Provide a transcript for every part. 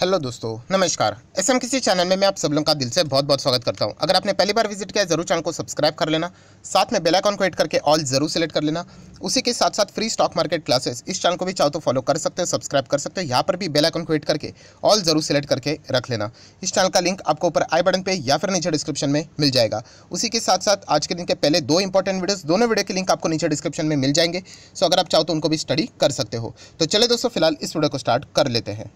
Hello दोस्तों नमस्कार S M किसी चैनल में मैं आप सब लोगों का दिल से बहुत बहुत स्वागत करता हूं अगर आपने पहली बार विजिट किया जरूर चैनल को सब्सक्राइब कर लेना साथ में बेल आइकॉन को हिट करके ऑल जरूर सेलेक्ट कर लेना उसी के साथ साथ फ्री स्टॉक मार्केट क्लासेस इस चैनल को भी चाहो तो फॉलो कर सकते हो सब्सक्राइब कर सकते हो यहाँ पर भी बेल को हिट करके ऑल जरूर सेलेक्ट करके रख लेना इस चैनल का लिंक आपको ऊपर आई बटन पर या फिर नीचे डिस्क्रिप्शन में मिल जाएगा उसी के साथ साथ आज के दिन के पहले दो इंपॉर्टेंट वीडियोज़ दोनों वीडियो के लिंक आपको नीचे डिस्क्रिप्शन में मिल जाएंगे सो अगर आप चाहो तो उनको भी स्टडी कर सकते हो तो चले दोस्तों फिलहाल इस वीडियो को स्टार्ट कर लेते हैं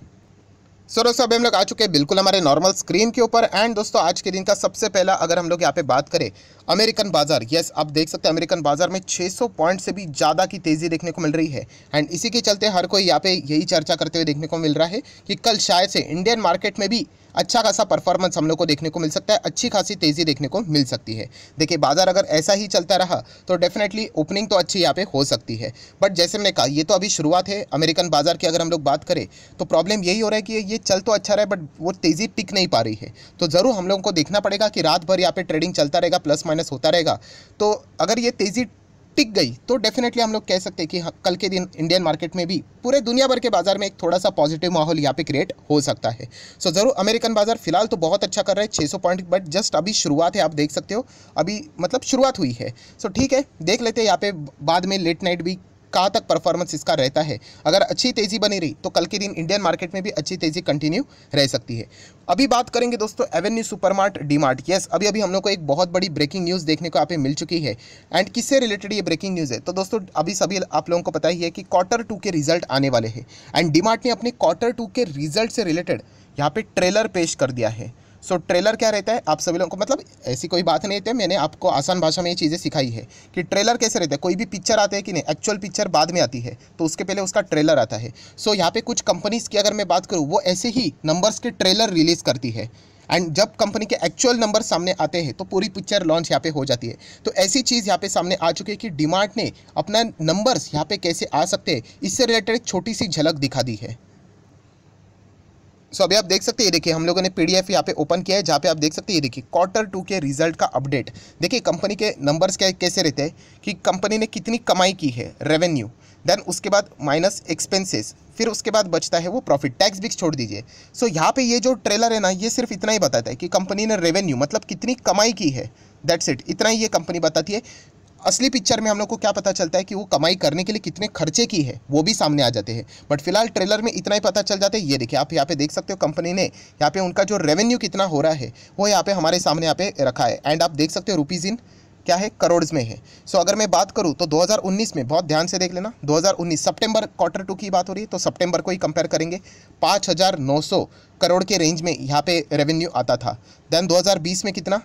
सो दोस्तों अभी हम लोग आ चुके हैं बिल्कुल हमारे नॉर्मल स्क्रीन के ऊपर एंड दोस्तों आज के दिन का सबसे पहला अगर हम लोग यहाँ पे बात करें अमेरिकन बाजार यस आप देख सकते हैं अमेरिकन बाजार में 600 पॉइंट से भी ज़्यादा की तेज़ी देखने को मिल रही है एंड इसी के चलते हर कोई यहाँ पे यही चर्चा करते हुए देखने को मिल रहा है कि कल शायद से इंडियन मार्केट में भी अच्छा खासा परफॉर्मेंस हम लोग को देखने को मिल सकता है अच्छी खासी तेज़ी देखने को मिल सकती है देखिए बाजार अगर ऐसा ही चलता रहा तो डेफिनेटली ओपनिंग तो अच्छी यहाँ पे हो सकती है बट जैसे मैंने कहा ये तो अभी शुरुआत है अमेरिकन बाजार की अगर हम लोग बात करें तो प्रॉब्लम यही हो रहा है कि ये चल तो अच्छा रहा है बट वो तेज़ी टिक नहीं पा रही है तो ज़रूर हम लोगों को देखना पड़ेगा कि रात भर यहाँ पर ट्रेडिंग चलता रहेगा प्लस माइनस होता रहेगा तो अगर ये तेज़ी टिक गई तो डेफिनेटली हम लोग कह सकते हैं कि हाँ, कल के दिन इंडियन मार्केट में भी पूरे दुनिया भर के बाजार में एक थोड़ा सा पॉजिटिव माहौल यहाँ पे क्रिएट हो सकता है सो so, ज़रूर अमेरिकन बाजार फिलहाल तो बहुत अच्छा कर रहा है 600 पॉइंट बट जस्ट अभी शुरुआत है आप देख सकते हो अभी मतलब शुरुआत हुई है सो so, ठीक है देख लेते हैं यहाँ पे बाद में लेट नाइट भी कहाँ तक परफॉर्मेंस इसका रहता है अगर अच्छी तेज़ी बनी रही तो कल के दिन इंडियन मार्केट में भी अच्छी तेज़ी कंटिन्यू रह सकती है अभी बात करेंगे दोस्तों एवेन्यू सुपरमार्ट डीमार्ट यस अभी अभी हम लोग को एक बहुत बड़ी ब्रेकिंग न्यूज़ देखने को आप मिल चुकी है एंड किससे रिलेटेड ये ब्रेकिंग न्यूज़ है तो दोस्तों अभी सभी आप लोगों को पता ही है कि क्वार्टर टू के रिजल्ट आने वाले हैं एंड डीमार्ट ने अपने क्वार्टर टू के रिजल्ट से रिलेटेड यहाँ पे ट्रेलर पेश कर दिया है सो so, ट्रेलर क्या रहता है आप सभी लोगों को मतलब ऐसी कोई बात नहीं रहती मैंने आपको आसान भाषा में ये चीज़ें सिखाई है कि ट्रेलर कैसे रहता है कोई भी पिक्चर आते हैं कि नहीं एक्चुअल पिक्चर बाद में आती है तो उसके पहले उसका ट्रेलर आता है सो so, यहाँ पे कुछ कंपनीज़ की अगर मैं बात करूँ वो ऐसे ही नंबर्स के ट्रेलर रिलीज़ करती है एंड जब कंपनी के एक्चुअल नंबर सामने आते हैं तो पूरी पिक्चर लॉन्च यहाँ पे हो जाती है तो ऐसी चीज़ यहाँ पे सामने आ चुकी है कि डिमार्ट ने अपना नंबर्स यहाँ पे कैसे आ सकते हैं इससे रिलेटेड छोटी सी झलक दिखा दी है सो अभी आप देख सकते हैं देखिए हम लोगों ने पीडीएफ यहाँ पे ओपन किया है जहाँ पे आप देख सकते हैं देखिए क्वार्टर टू के रिजल्ट का अपडेट देखिए कंपनी के नंबर्स क्या कैसे रहते हैं कि कंपनी ने कितनी कमाई की है रेवेन्यू देन उसके बाद माइनस एक्सपेंसेस फिर उसके बाद बचता है वो प्रॉफिट टैक्स भी छोड़ दीजिए सो so, यहाँ पे ये जो ट्रेलर है ना ये सिर्फ इतना ही बताता है कि कंपनी ने रेवेन्यू मतलब कितनी कमाई की है दैट्स इट इतना ही ये कंपनी बताती है असली पिक्चर में हम लोग को क्या पता चलता है कि वो कमाई करने के लिए कितने खर्चे की है वो भी सामने आ जाते हैं बट फिलहाल ट्रेलर में इतना ही पता चल जाता है ये देखिए आप यहाँ पे देख सकते हो कंपनी ने यहाँ पे उनका जो रेवेन्यू कितना हो रहा है वो यहाँ पे हमारे सामने यहाँ पे रखा है एंड आप देख सकते हो रुपीज़ इन क्या है करोड़ में है सो so, अगर मैं बात करूँ तो दो में बहुत ध्यान से देख लेना दो सितंबर क्वार्टर टू की बात हो रही है तो सप्टेम्बर को ही कंपेयर करेंगे पाँच करोड़ के रेंज में यहाँ पे रेवेन्यू आता था देन दो में कितना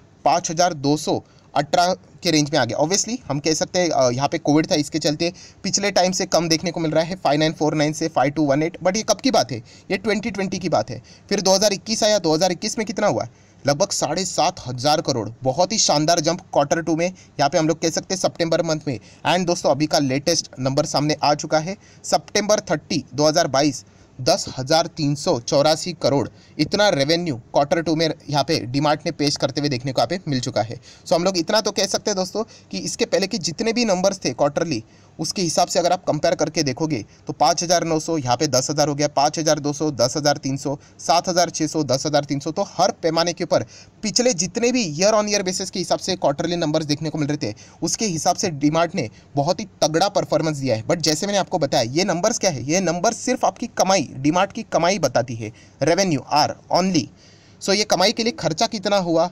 सौ अठारह के रेंज में आ गया ऑब्वियसली हम कह सकते हैं यहाँ पे कोविड था इसके चलते पिछले टाइम से कम देखने को मिल रहा है फाइव नाइन फोर नाइन से five two one eight but ये कब की बात है ये ट्वेंटी ट्वेंटी की बात है फिर दो हज़ार इक्कीस आया दो हज़ार इक्कीस में कितना हुआ लगभग साढ़े सात हज़ार करोड़ बहुत ही शानदार जंप क्वार्टर टू में यहाँ पे हम लोग कह सकते हैं सितंबर मंथ में एंड दोस्तों अभी का लेटेस्ट नंबर सामने आ चुका है सितंबर हज़ार बाईस दस हज़ार तीन सौ चौरासी करोड़ इतना रेवेन्यू क्वार्टर टू में यहाँ पे डिमार्ट ने पेश करते हुए देखने को यहाँ पे मिल चुका है सो हम लोग इतना तो कह सकते हैं दोस्तों कि इसके पहले के जितने भी नंबर्स थे क्वार्टरली उसके हिसाब से अगर आप कंपेयर करके देखोगे तो पाँच हज़ार नौ सौ यहाँ पर दस हज़ार हो गया पाँच हज़ार दो सौ दस हज़ार तीन सौ सात हज़ार छः सौ दस हज़ार तीन सौ तो हर पैमाने के ऊपर पिछले जितने भी ईयर ऑन ईयर बेसिस के हिसाब से क्वार्टरली नंबर्स देखने को मिल रहे थे उसके हिसाब से डीमार्ट ने बहुत ही तगड़ा परफॉर्मेंस दिया है बट जैसे मैंने आपको बताया ये नंबर्स क्या है ये नंबर सिर्फ आपकी कमाई डीमार्ट की कमाई बताती है रेवेन्यू आर ओनली सो ये कमाई के लिए खर्चा कितना हुआ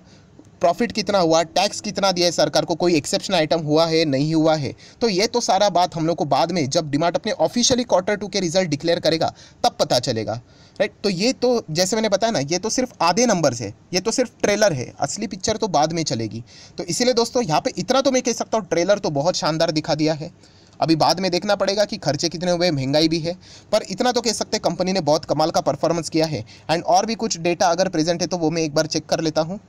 प्रॉफिट कितना हुआ टैक्स कितना दिया है सरकार को कोई एक्सेप्शन आइटम हुआ है नहीं हुआ है तो ये तो सारा बात हम लोग को बाद में जब डिमार्ट अपने ऑफिशियली क्वार्टर टू के रिजल्ट डिक्लेयर करेगा तब पता चलेगा राइट तो ये तो जैसे मैंने बताया ना ये तो सिर्फ आधे नंबर है ये तो सिर्फ ट्रेलर है असली पिक्चर तो बाद में चलेगी तो इसीलिए दोस्तों यहाँ पे इतना तो मैं कह सकता हूँ ट्रेलर तो बहुत शानदार दिखा दिया है अभी बाद में देखना पड़ेगा कि खर्चे कितने हुए महंगाई भी है पर इतना तो कह सकते कंपनी ने बहुत कमाल का परफॉर्मेंस किया है एंड और भी कुछ डेटा अगर प्रेजेंट है तो वो मैं एक बार चेक कर लेता हूँ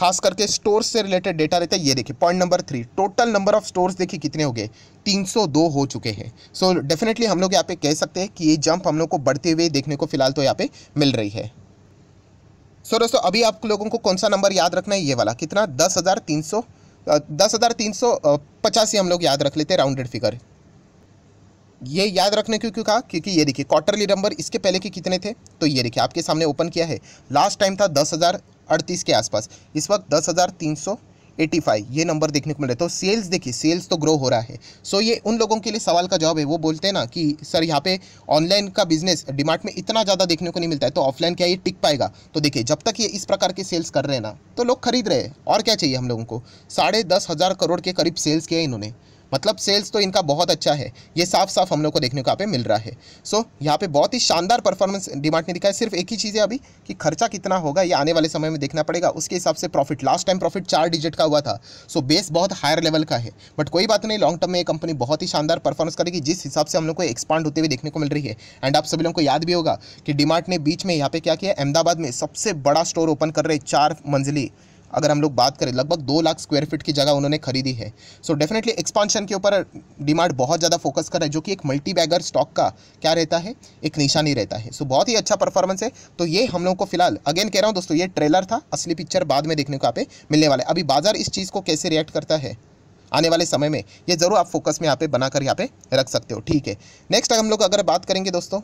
खास करके स्टोर्स से रिलेटेड डेटा रहता है ये देखिए point number three total number of stores देखिए कितने हो गए 302 हो चुके हैं सो डेफिनेटली हम लोग यहाँ पे कह सकते हैं कि ये जंप हम लोग को बढ़ते हुए देखने को फिलहाल तो यहाँ पे मिल रही है सो so, दोस्तों अभी आप लोगों को कौन सा नंबर याद रखना है ये वाला कितना दस हज़ार तीन सौ दस हज़ार तीन सौ पचासी हम लोग याद रख लेते हैं राउंडेड फिगर ये याद रखने क्यों क्यों कहा क्योंकि ये देखिए क्वार्टरली नंबर इसके पहले के कितने थे तो ये देखिए आपके सामने ओपन किया है लास्ट टाइम था दस हज़ार अड़तीस के आसपास इस वक्त दस हज़ार तीन सौ एटी फाइव ये नंबर देखने को मिल रहा है तो सेल्स देखिए सेल्स तो ग्रो हो रहा है सो so ये उन लोगों के लिए सवाल का जवाब है वो बोलते हैं ना कि सर यहाँ पे ऑनलाइन का बिजनेस डिमांड में इतना ज़्यादा देखने को नहीं मिलता है तो ऑफलाइन क्या ये टिक पाएगा तो देखिए जब तक ये इस प्रकार के सेल्स कर रहे हैं ना तो लोग खरीद रहे हैं और क्या चाहिए हम लोगों को साढ़े दस हज़ार करोड़ के करीब सेल्स किए इन्होंने मतलब सेल्स तो इनका बहुत अच्छा है ये साफ साफ हम लोग को देखने को यहाँ पे मिल रहा है सो so, यहाँ पे बहुत ही शानदार परफॉर्मेंस डिमांड ने दिखा है सिर्फ एक ही चीज़ है अभी कि खर्चा कितना होगा ये आने वाले समय में देखना पड़ेगा उसके हिसाब से प्रॉफिट लास्ट टाइम प्रॉफिट चार डिजिट का हुआ था सो so, बेस बहुत हायर लेवल का है बट कोई बात नहीं लॉन्ग टर्म में ये कंपनी बहुत ही शानदार परफॉर्मेंस करेगी जिस हिसाब से हम लोग को एक्सपांड होते हुए देखने को मिल रही है एंड आप सभी लोगों को याद भी होगा कि डिमार्ट ने बीच में यहाँ पे क्या किया अहमदाबाद में सबसे बड़ा स्टोर ओपन कर रहे चार मंजिली अगर हम लोग बात करें लगभग दो लाख स्क्वायर फीट की जगह उन्होंने खरीदी है सो डेफिनेटली एक्सपांशन के ऊपर डिमांड बहुत ज़्यादा फोकस कर रहा है जो कि एक मल्टी बैगर स्टॉक का क्या रहता है एक निशानी रहता है सो so, बहुत ही अच्छा परफॉर्मेंस है तो ये हम लोग को फिलहाल अगेन कह रहा हूँ दोस्तों ये ट्रेलर था असली पिक्चर बाद में देखने को आप मिलने वाला है अभी बाजार इस चीज़ को कैसे रिएक्ट करता है आने वाले समय में ये ज़रूर आप फोकस में यहाँ पे बनाकर यहाँ पे रख सकते हो ठीक है नेक्स्ट हम लोग अगर बात करेंगे दोस्तों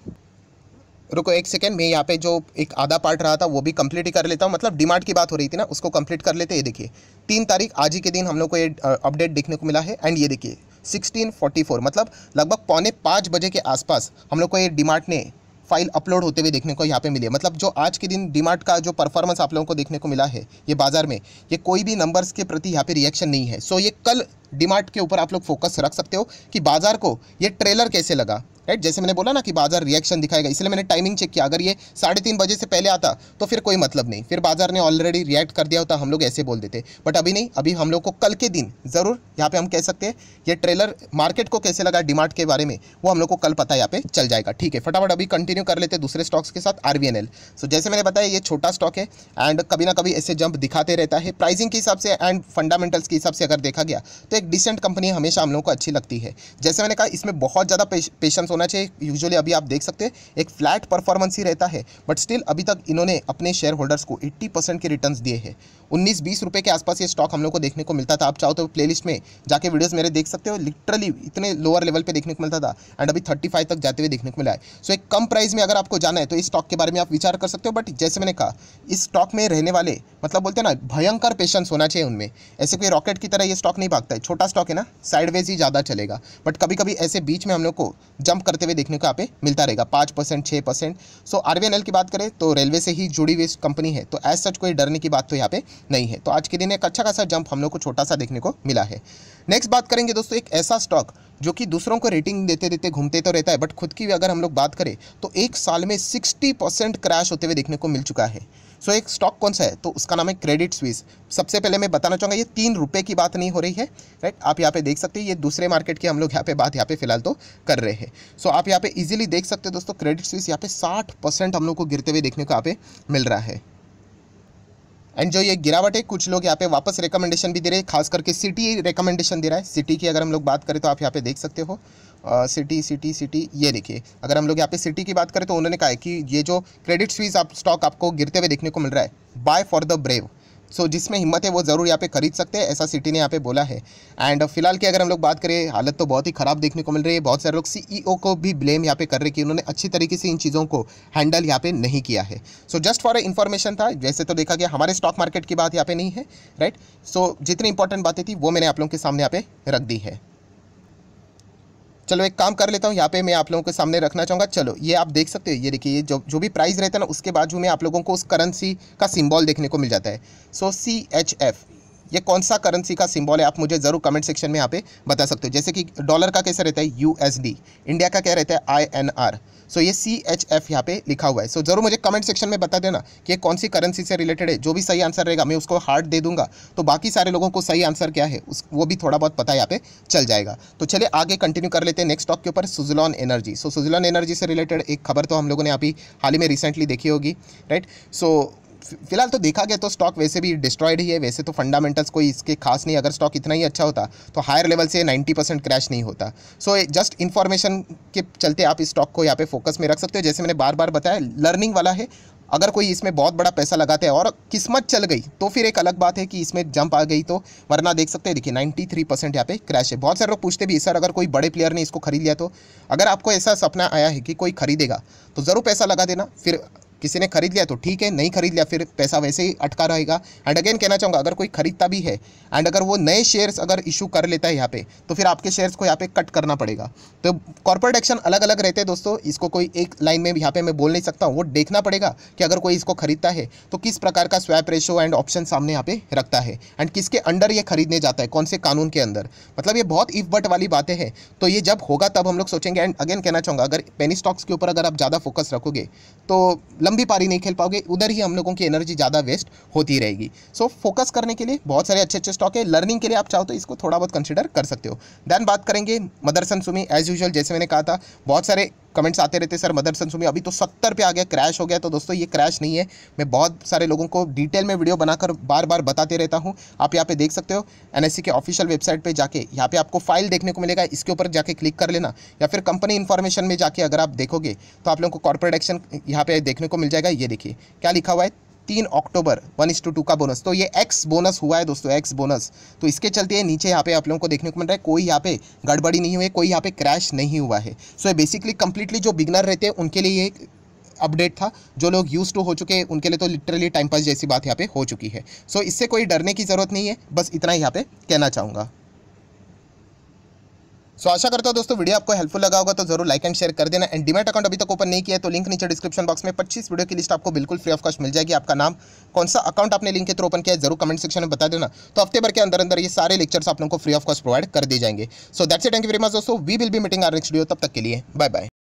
रुको एक सेकेंड मैं यहाँ पे जो एक आधा पार्ट रहा था वो भी कंप्लीट ही कर लेता हूँ मतलब डिमांड की बात हो रही थी ना उसको कंप्लीट कर लेते ये देखिए तीन तारीख आज ही के दिन हम लोग को ये अपडेट देखने को मिला है एंड ये देखिए 1644 मतलब लगभग पौने पाँच बजे के आसपास हम लोग को ये डिमार्ट ने फाइल अपलोड होते हुए देखने को यहाँ पे मिली है मतलब जो आज के दिन डिमार्ट का जो परफॉर्मेंस आप लोगों को देखने को मिला है ये बाजार में ये कोई भी नंबर्स के प्रति यहाँ पे रिएक्शन नहीं है सो ये कल डिमार्ट के ऊपर आप लोग फोकस रख सकते हो कि बाजार को ये ट्रेलर कैसे लगा राइट जैसे मैंने बोला ना कि बाजार रिएक्शन दिखाएगा इसलिए मैंने टाइमिंग चेक किया अगर ये साढ़े तीन बजे से पहले आता तो फिर कोई मतलब नहीं फिर बाजार ने ऑलरेडी रिएक्ट कर दिया होता हम लोग ऐसे बोल देते बट अभी नहीं अभी हम लोग को कल के दिन ज़रूर यहाँ पे हम कह सकते हैं ये ट्रेलर मार्केट को कैसे लगा डिमांड के बारे में वो हम लोग को कल पता यहाँ पे चल जाएगा ठीक है फटाफट अभी कंटिन्यू कर लेते दूसरे स्टॉक्स के साथ आर सो जैसे मैंने बताया ये छोटा स्टॉक है एंड कभी ना कभी ऐसे जंप दिखाते रहता है प्राइसिंग के हिसाब से एंड फंडामेंटल्स के हिसाब से अगर देखा गया तो एक डिसेंट कंपनी हमेशा हम लोग को अच्छी लगती है जैसे मैंने कहा इसमें बहुत ज़्यादा पेशेंस होना चाहिए यूजुअली अभी आप देख सकते हैं एक फ्लैट परफॉर्मेंस ही रहता है बट स्टिल अभी तक इन्होंने अपने शेयर होल्डर्स को 80 परसेंट के रिटर्न दिए हैं 19 बीस रुपये के आसपास ये स्टॉक हम लोग को देखने को मिलता था आप चाहो तो प्लेलिस्ट में जाके वीडियोज़ मेरे देख सकते हो लिटरली इतने लोअर लेवल पर देखने को मिलता था एंड अभी थर्टी तक जाते हुए देखने को मिला है सो so, एक कम प्राइस में अगर आपको जाना है तो इस स्टॉक के बारे में आप विचार कर सकते हो बट जैसे मैंने कहा इस स्टॉक में रहने वाले मतलब बोलते हैं ना भयंकर पेशेंस होना चाहिए उनमें ऐसे कोई रॉकेट की तरह ये स्टॉक नहीं भागता है छोटा स्टॉक है ना साइडवेज ही ज़्यादा चलेगा बट कभी कभी ऐसे बीच में हम लोग को जंप करते हुए देखने को यहाँ पे मिलता रहेगा पाँच परसेंट छः परसेंट सो आर की बात करें तो रेलवे से ही जुड़ी हुई कंपनी है तो एज सच कोई डरने की बात तो यहाँ पे नहीं है तो आज के दिन एक अच्छा खासा जंप हम लोग को छोटा सा देखने को मिला है नेक्स्ट बात करेंगे दोस्तों एक ऐसा स्टॉक जो कि दूसरों को रेटिंग देते देते घूमते तो रहता है बट खुद की भी अगर हम लोग बात करें तो एक साल में सिक्सटी परसेंट क्रैश होते हुए देखने को मिल चुका है सो एक स्टॉक कौन सा है तो उसका नाम है क्रेडिट स्विस सबसे पहले मैं बताना चाहूँगा ये तीन रुपये की बात नहीं हो रही है राइट आप यहाँ पे देख सकते हैं ये दूसरे मार्केट की हम लोग यहाँ पे बात यहाँ पे फिलहाल तो कर रहे हैं सो आप यहाँ पे ईजिली देख सकते हैं दोस्तों क्रेडिट स्विस यहाँ पे साठ परसेंट हम लोग को गिरते हुए देखने को यहाँ पे मिल रहा है एंड जो ये गिरावट है कुछ लोग यहाँ पे वापस रिकमेंडेशन भी दे रहे हैं खास करके सिटी रिकमेंडेशन दे रहा है सिटी की अगर हम लोग बात करें तो आप यहाँ पे देख सकते हो सिटी सिटी सिटी ये देखिए अगर हम लोग यहाँ पे सिटी की बात करें तो उन्होंने कहा है कि ये जो क्रेडिट स्वीज आप स्टॉक आपको गिरते हुए देखने को मिल रहा है buy for the brave so so, जिसमें हिम्मत है वो ज़रूर यहाँ पे खरीद सकते हैं ऐसा सिटी ने यहाँ पे बोला है एंड फिलहाल की अगर हम लोग बात करें हालत तो बहुत ही ख़राब देखने को मिल रही है बहुत सारे लोग सीईओ e को भी ब्लेम यहाँ पे कर रहे हैं कि उन्होंने अच्छी तरीके से इन चीज़ों को हैंडल यहाँ पे नहीं किया है so just for a information था जैसे तो देखा गया हमारे स्टॉक मार्केट की बात यहाँ पे नहीं है राइट right? सो so, जितनी इंपॉर्टेंट बातें थी वो मैंने आप लोगों के सामने यहाँ पे रख दी है चलो एक काम कर लेता हूँ यहाँ पे मैं आप लोगों के सामने रखना चाहूँगा चलो ये आप देख सकते हो ये देखिए ये जो जो भी प्राइस रहता है ना उसके बाद जो मैं आप लोगों को उस करेंसी का सिम्बॉल देखने को मिल जाता है सो सी एच एफ़ ये कौन सा करेंसी का सिंबल है आप मुझे ज़रूर कमेंट सेक्शन में यहाँ पे बता सकते हो जैसे कि डॉलर का कैसे रहता है यूएसडी इंडिया का क्या रहता है आईएनआर सो ये सी एच एफ यहाँ पे लिखा हुआ है सो so, ज़रूर मुझे कमेंट सेक्शन में बता देना कि ये कौन सी करेंसी से रिलेटेड है जो भी सही आंसर रहेगा मैं उसको हार्ट दे दूंगा तो बाकी सारे लोगों को सही आंसर क्या है उस वो भी थोड़ा बहुत पता यहाँ पे चल जाएगा तो चलिए आगे कंटिन्यू कर लेते हैं नेक्स्ट स्टॉक के ऊपर Suzlon Energy so Suzlon Energy से रिलेटेड एक खबर तो हम लोगों ने अभी हाल ही में रिसेंटली देखी होगी राइट सो फिलहाल तो देखा गया तो स्टॉक वैसे भी डिस्ट्रॉयड ही है वैसे तो फंडामेंटल्स कोई इसके खास नहीं अगर स्टॉक इतना ही अच्छा होता तो हायर लेवल से 90 परसेंट क्रैश नहीं होता सो जस्ट इन्फॉर्मेशन के चलते आप इस स्टॉक को यहाँ पे फोकस में रख सकते हो जैसे मैंने बार बार बताया लर्निंग वाला है अगर कोई इसमें बहुत बड़ा पैसा लगाते हैं और किस्मत चल गई तो फिर एक अलग बात है कि इसमें जंप आ गई तो वरना देख सकते हैं देखिए 93 थ्री परसेंट यहाँ पे क्रैश है बहुत सारे लोग पूछते भी सर अगर कोई बड़े प्लेयर ने इसको खरीद लिया तो अगर आपको ऐसा सपना आया है कि कोई खरीदेगा तो ज़रूर पैसा लगा देना फिर किसी ने खरीद लिया तो ठीक है नहीं खरीद लिया फिर पैसा वैसे ही अटका रहेगा एंड अगेन कहना चाहूँगा अगर कोई खरीदता भी है एंड अगर वो नए शेयर्स अगर इशू कर लेता है यहाँ पे तो फिर आपके शेयर्स को यहाँ पे कट करना पड़ेगा तो कॉर्पोरेट एक्शन अलग अलग रहते हैं दोस्तों इसको कोई एक लाइन में यहाँ पर मैं बोल नहीं सकता हूँ वो देखना पड़ेगा कि अगर कोई इसको खरीदता है तो किस प्रकार का स्वैप रेशो एंड ऑप्शन सामने यहाँ पे रखता है एंड किसके अंडर ये खरीदने जाता है कौन से कानून के अंदर मतलब ये बहुत इफ बट वाली बातें हैं तो ये जब होगा तब हम लोग सोचेंगे एंड अगेन कहना चाहूँगा अगर पेनी स्टॉक्स के ऊपर अगर आप ज़्यादा फोकस रखोगे तो लंबी पारी नहीं खेल पाओगे उधर ही हम लोगों की एनर्जी ज़्यादा वेस्ट होती रहेगी सो so, फोकस करने के लिए बहुत सारे अच्छे अच्छे स्टॉक है लर्निंग के लिए आप चाहो तो इसको थोड़ा बहुत कंसिडर कर सकते हो देन बात करेंगे मदरसन सुमी एज यूजल जैसे मैंने कहा था बहुत सारे कमेंट्स आते रहते सर मदर सनसुमी अभी तो सत्तर पे आ गया क्रैश हो गया तो दोस्तों ये क्रैश नहीं है मैं बहुत सारे लोगों को डिटेल में वीडियो बनाकर बार बार बताते रहता हूँ आप यहाँ पे देख सकते हो एनएससी के ऑफिशियल वेबसाइट पे जाके यहाँ पे आपको फाइल देखने को मिलेगा इसके ऊपर जाके क्लिक कर लेना या फिर कंपनी इन्फॉर्मेशन में जाके अगर आप देखोगे तो आप लोगों को कॉर्पोरेट एक्शन यहाँ पे देखने को मिल जाएगा ये देखिए क्या लिखा हुआ है तीन October one is to two का बोनस तो ये एक्स बोनस हुआ है दोस्तों एक्स बोनस तो इसके चलते ये नीचे यहाँ पे आप लोगों को देखने को मिल रहा है कोई यहाँ पे गड़बड़ी नहीं हुई कोई यहाँ पे क्रैश नहीं हुआ है सो ये बेसिकली कंप्लीटली जो बिगनर रहते हैं उनके लिए ये अपडेट था जो लोग यूज टू हो चुके हैं उनके लिए तो लिटरली टाइम पास जैसी बात यहाँ पे हो चुकी है सो इससे कोई डरने की ज़रूरत नहीं है बस इतना ही यहाँ पे कहना चाहूँगा सो so, आशा करता हूँ दोस्तों वीडियो आपको हेल्पफुल लगा होगा तो जरूर लाइक एंड शेयर कर देना एंड डिमेट अकाउंट अभी तक ओपन नहीं किया है तो लिंक नीचे डिस्क्रिप्शन बॉक्स में 25 वीडियो की लिस्ट आपको बिल्कुल फ्री ऑफ कॉस्ट मिल जाएगी आपका नाम कौन सा अकाउंट आपने लिंक के थ्रू ओपन किया है जरूर कमेंट सेक्शन में बता देना तो हफ्ते भर के अंदर अंदर ये सारे लेक्चर्स आप लोग को फ्री ऑफ कॉस्ट प्रोवाइड कर दिए जाएंगे सो दैट्स से थैंक यू वेरी मच दोस्तों we will be meeting our next video तब तक के लिए बाय बाय